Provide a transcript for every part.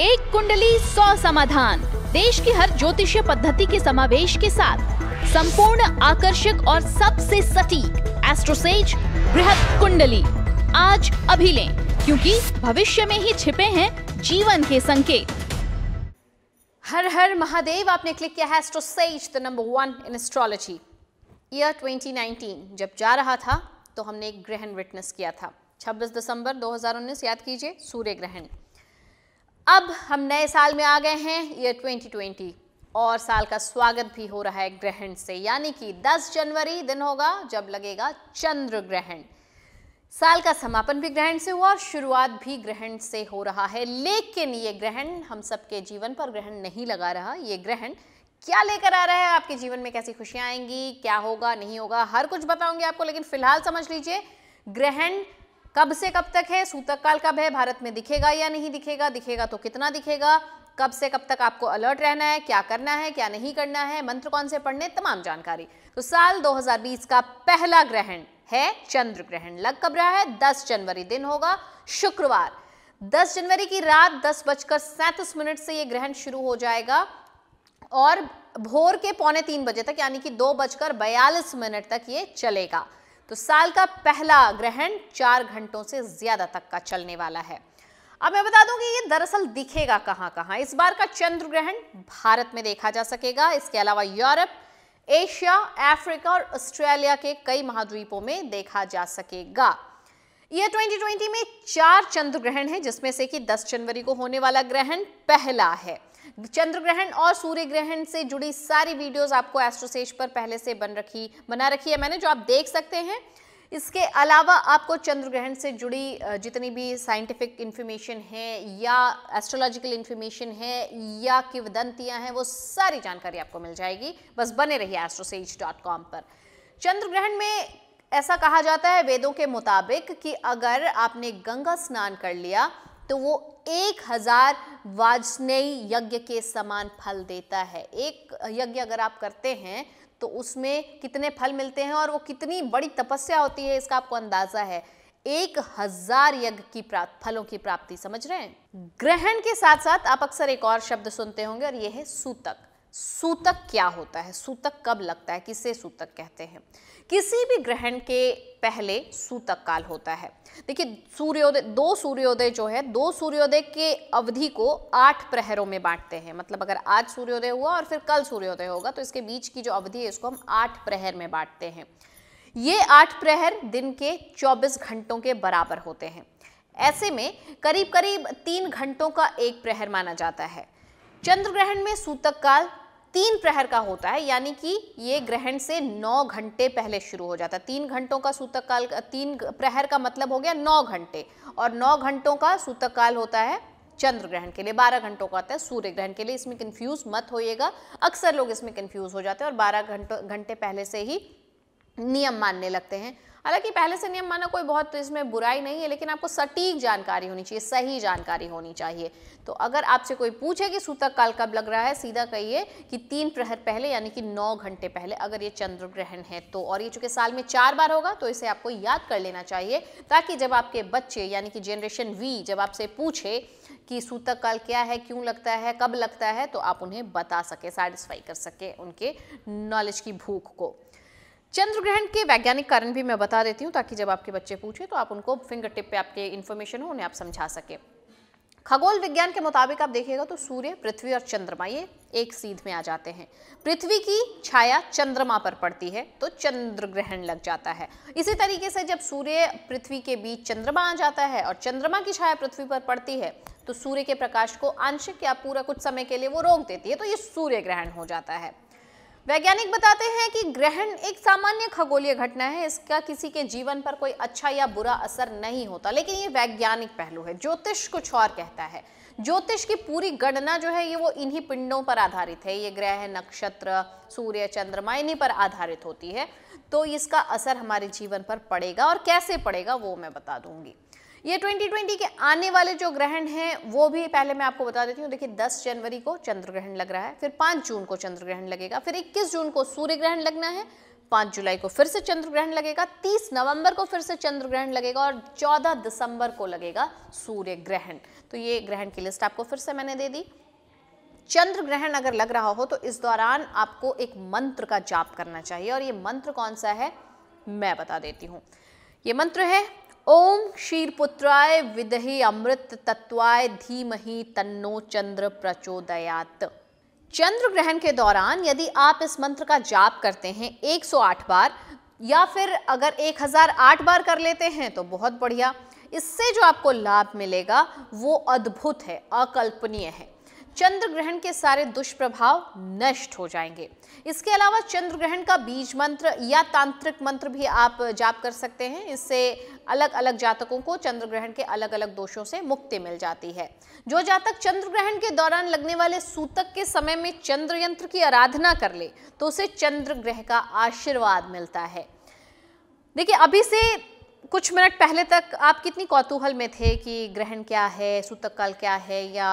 एक कुंडली सौ समाधान देश की हर ज्योतिषीय पद्धति के समावेश के साथ संपूर्ण आकर्षक और सबसे सटीक एस्ट्रोसेज बृहद कुंडली आज अभी लें क्योंकि भविष्य में ही छिपे हैं जीवन के संकेत हर हर महादेव आपने क्लिक किया है AstroSage the number one in astrology year 2019 जब जा रहा था तो हमने एक ग्रहण विटनेस किया था 26 दिसंबर 2019 याद कीजिए सूर्य ग्रहण अब हम नए साल में आ गए हैं ये 2020 और साल का स्वागत भी हो रहा है ग्रहण से यानी कि 10 जनवरी दिन होगा जब लगेगा चंद्र ग्रहण साल का समापन भी ग्रहण से हुआ और शुरुआत भी ग्रहण से हो रहा है लेकिन ये ग्रहण हम सबके जीवन पर ग्रहण नहीं लगा रहा ये ग्रहण क्या लेकर आ रहा है आपके जीवन में कैसी खुशियाँ आएंगी क्या होगा नहीं होगा हर कुछ बताऊंगी आपको लेकिन फिलहाल समझ लीजिए ग्रहण कब से कब तक है सूतक काल कब है भारत में दिखेगा या नहीं दिखेगा दिखेगा तो कितना दिखेगा कब से कब तक आपको अलर्ट रहना है क्या करना है क्या नहीं करना है मंत्र कौन से पढ़ने तमाम जानकारी तो साल 2020 का पहला ग्रहण है चंद्र ग्रहण लग कब रहा है 10 जनवरी दिन होगा शुक्रवार 10 जनवरी की रात दस बजकर सैंतीस मिनट से यह ग्रहण शुरू हो जाएगा और भोर के पौने तीन बजे तक यानी कि दो बजकर बयालीस मिनट तक ये चलेगा तो साल का पहला ग्रहण चार घंटों से ज़्यादा तक का चलने वाला है अब मैं बता दूं कि ये दरअसल दिखेगा कहां कहां इस बार का चंद्र ग्रहण भारत में देखा जा सकेगा इसके अलावा यूरोप एशिया अफ्रीका और ऑस्ट्रेलिया के कई महाद्वीपों में देखा जा सकेगा यह 2020 में चार चंद्र ग्रहण है जिसमें से कि 10 जनवरी को होने वाला ग्रहण पहला है चंद्र ग्रहण और सूर्य ग्रहण से जुड़ी सारी वीडियोस आपको एस्ट्रोसेज पर पहले से बन रखी बना रखी है मैंने जो आप देख सकते हैं इसके अलावा आपको चंद्र ग्रहण से जुड़ी जितनी भी साइंटिफिक इन्फॉर्मेशन है या एस्ट्रोलॉजिकल इन्फॉर्मेशन है या किवदंतियाँ हैं वो सारी जानकारी आपको मिल जाएगी बस बने रहिए एस्ट्रोसेज पर चंद्र ग्रहण में ऐसा कहा जाता है वेदों के मुताबिक कि अगर आपने गंगा स्नान कर लिया तो वो एक हजार वाजनेई यज्ञ के समान फल देता है एक यज्ञ अगर आप करते हैं तो उसमें कितने फल मिलते हैं और वो कितनी बड़ी तपस्या होती है इसका आपको अंदाजा है एक हजार यज्ञ की प्राप्त फलों की प्राप्ति समझ रहे हैं ग्रहण के साथ साथ आप अक्सर एक और शब्द सुनते होंगे और ये है सूतक सूतक क्या होता है सूतक कब लगता है किसे सूतक कहते हैं किसी भी ग्रहण के पहले सूतक काल होता है देखिए सूर्योदय दो सूर्योदय जो है दो सूर्योदय के अवधि को आठ प्रहरों में बांटते हैं मतलब अगर आज सूर्योदय हुआ और फिर कल सूर्योदय होगा तो इसके बीच की जो अवधि है इसको हम आठ प्रहर में बांटते हैं ये आठ प्रहर दिन के चौबीस घंटों के बराबर होते हैं ऐसे में करीब करीब तीन घंटों का एक प्रहर माना जाता है चंद्र ग्रहण में सूतक काल तीन प्रहर का होता है यानी कि ये ग्रहण से नौ घंटे पहले शुरू हो जाता है तीन घंटों का सूतक काल तीन प्रहर का मतलब हो गया नौ घंटे और नौ घंटों का सूतक काल होता है चंद्र ग्रहण के लिए बारह घंटों का आता है सूर्य ग्रहण के लिए इसमें कन्फ्यूज मत होइएगा अक्सर लोग इसमें कन्फ्यूज हो जाते हैं और बारह घंटों घंटे पहले से ही नियम मानने लगते हैं हालांकि पहले से नियम माना कोई बहुत इसमें बुराई नहीं है लेकिन आपको सटीक जानकारी होनी चाहिए सही जानकारी होनी चाहिए तो अगर आपसे कोई पूछे कि सूतक काल कब लग रहा है सीधा कहिए कि तीन प्रहर पहले यानी कि नौ घंटे पहले अगर ये चंद्र ग्रहण है तो और ये चूंकि साल में चार बार होगा तो इसे आपको याद कर लेना चाहिए ताकि जब आपके बच्चे यानी कि जनरेशन वी जब आपसे पूछे कि सूतक काल क्या है क्यों लगता है कब लगता है तो आप उन्हें बता सके सेटिस्फाई कर सके उनके नॉलेज की भूख को चंद्र ग्रहण के वैज्ञानिक कारण भी मैं बता देती हूँ ताकि जब आपके बच्चे पूछे तो आप उनको फिंगर टिप पे आपके इन्फॉर्मेशन हो उन्हें आप समझा सके खगोल विज्ञान के मुताबिक आप देखिएगा तो सूर्य पृथ्वी और चंद्रमा ये एक सीध में आ जाते हैं पृथ्वी की छाया चंद्रमा पर पड़ती है तो चंद्र ग्रहण लग जाता है इसी तरीके से जब सूर्य पृथ्वी के बीच चंद्रमा आ जाता है और चंद्रमा की छाया पृथ्वी पर पड़ती है तो सूर्य के प्रकाश को आंशिक या पूरा कुछ समय के लिए वो रोक देती है तो ये सूर्य ग्रहण हो जाता है वैज्ञानिक बताते हैं कि ग्रहण एक सामान्य खगोलीय घटना है इसका किसी के जीवन पर कोई अच्छा या बुरा असर नहीं होता लेकिन ये वैज्ञानिक पहलू है ज्योतिष कुछ और कहता है ज्योतिष की पूरी गणना जो है ये वो इन्हीं पिंडों पर आधारित है ये ग्रह नक्षत्र सूर्य चंद्रमा इन्हीं पर आधारित होती है तो इसका असर हमारे जीवन पर पड़ेगा और कैसे पड़ेगा वो मैं बता दूंगी ये 2020 के आने वाले जो ग्रहण हैं वो भी पहले मैं आपको बता देती हूँ देखिए 10 जनवरी को चंद्र ग्रहण लग रहा है फिर 5 जून को चंद्र ग्रहण लगेगा फिर 21 जून को सूर्य ग्रहण लगना है 5 जुलाई को फिर से चंद्र ग्रहण लगेगा तीस नवंबर को फिर से चंद्र ग्रहण लगेगा और चौदह दिसंबर को लगेगा सूर्य ग्रहण तो ये ग्रहण की लिस्ट आपको फिर से मैंने दे दी चंद्र ग्रहण अगर लग रहा हो तो इस दौरान आपको एक मंत्र का जाप करना चाहिए और ये मंत्र कौन सा है मैं बता देती हूँ ये मंत्र है ओम क्षीरपुत्राय विदहे अमृत तत्वाय धीमहि तन्नो चंद्र प्रचोदयात चंद्र ग्रहण के दौरान यदि आप इस मंत्र का जाप करते हैं 108 बार या फिर अगर 1008 बार कर लेते हैं तो बहुत बढ़िया इससे जो आपको लाभ मिलेगा वो अद्भुत है अकल्पनीय है चंद्र ग्रहण के सारे दुष्प्रभाव नष्ट हो जाएंगे इसके अलावा चंद्र ग्रहण का बीज मंत्र या तांत्रिक मंत्र भी आप जाप कर सकते हैं इससे अलग अलग जातकों को चंद्र ग्रहण के अलग अलग दोषों से मुक्ति मिल जाती है जो जातक चंद्र ग्रहण के दौरान लगने वाले सूतक के समय में चंद्र यंत्र की आराधना कर ले तो उसे चंद्र ग्रह का आशीर्वाद मिलता है देखिए अभी से कुछ मिनट पहले तक आप कितनी कौतूहल में थे कि ग्रहण क्या है सूतक काल क्या है या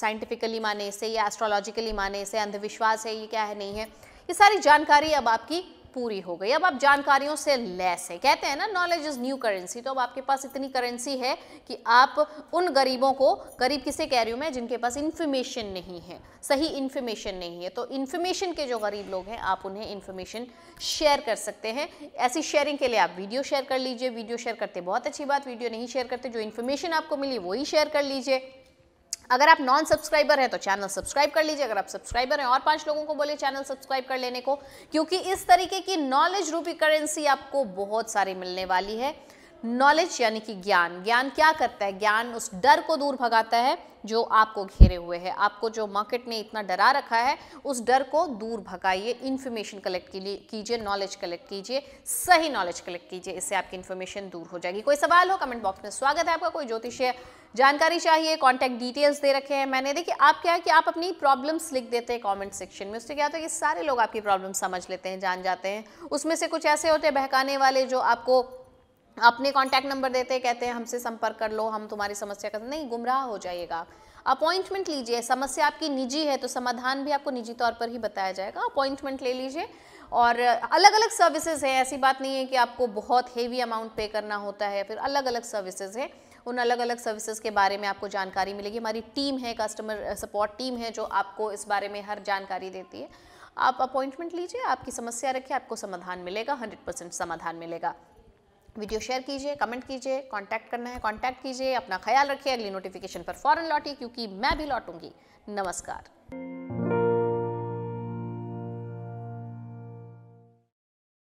साइंटिफिकली माने इसे या एस्ट्रोलॉजिकली माने इसे अंधविश्वास है ये क्या है नहीं है ये सारी जानकारी अब आपकी पूरी हो गई अब आप जानकारियों से लेस है कहते हैं ना नॉलेज इज़ न्यू करेंसी तो अब आपके पास इतनी करेंसी है कि आप उन गरीबों को गरीब किसे कह रही हूँ मैं जिनके पास इन्फॉर्मेशन नहीं है सही इन्फॉर्मेशन नहीं है तो इन्फॉर्मेशन के जो गरीब लोग हैं आप उन्हें इन्फॉर्मेशन शेयर कर सकते हैं ऐसी शेयरिंग के लिए आप वीडियो शेयर कर लीजिए वीडियो शेयर करते बहुत अच्छी बात वीडियो नहीं शेयर करते जो इन्फॉर्मेशन आपको मिली वही शेयर कर लीजिए अगर आप नॉन सब्सक्राइबर हैं तो चैनल सब्सक्राइब कर लीजिए अगर आप सब्सक्राइबर हैं और पांच लोगों को बोलिए चैनल सब्सक्राइब कर लेने को क्योंकि इस तरीके की नॉलेज रूपी करेंसी आपको बहुत सारी मिलने वाली है नॉलेज यानी कि ज्ञान ज्ञान क्या करता है ज्ञान उस डर को दूर भगाता है जो आपको घेरे हुए है आपको जो मार्केट ने इतना डरा रखा है उस डर को दूर भगाइए इन्फॉर्मेशन कलेक्ट कीजिए नॉलेज कलेक्ट कीजिए सही नॉलेज कलेक्ट कीजिए इससे आपकी इन्फॉर्मेशन दूर हो जाएगी कोई सवाल हो कमेंट बॉक्स में स्वागत है आपका कोई ज्योतिषीय जानकारी चाहिए कॉन्टैक्ट डिटेल्स दे रखे हैं मैंने देखिए आप क्या है कि आप अपनी प्रॉब्लम्स लिख देते हैं कमेंट सेक्शन में उससे क्या होता है कि सारे लोग आपकी प्रॉब्लम समझ लेते हैं जान जाते हैं उसमें से कुछ ऐसे होते हैं बहकाने वाले जो आपको अपने कॉन्टैक्ट नंबर देते हैं कहते हैं हमसे संपर्क कर लो हम तुम्हारी समस्या का नहीं गुमराह हो जाइएगा आप अपॉइंटमेंट लीजिए समस्या आपकी निजी है तो समाधान भी आपको निजी तौर पर ही बताया जाएगा अपॉइंटमेंट ले लीजिए और अलग अलग सर्विसेज हैं ऐसी बात नहीं है कि आपको बहुत हेवी अमाउंट पे करना होता है फिर अलग अलग सर्विसेज हैं उन अलग अलग सर्विसेज के बारे में आपको जानकारी मिलेगी हमारी टीम है कस्टमर सपोर्ट टीम है जो आपको इस बारे में हर जानकारी देती है आप अपॉइंटमेंट लीजिए आपकी समस्या रखिए आपको समाधान मिलेगा हंड्रेड परसेंट समाधान मिलेगा वीडियो शेयर कीजिए कमेंट कीजिए कांटेक्ट करना है कांटेक्ट कीजिए अपना ख्याल रखिए अगली नोटिफिकेशन पर फ़ौरन लौटिए क्योंकि मैं भी लौटूंगी नमस्कार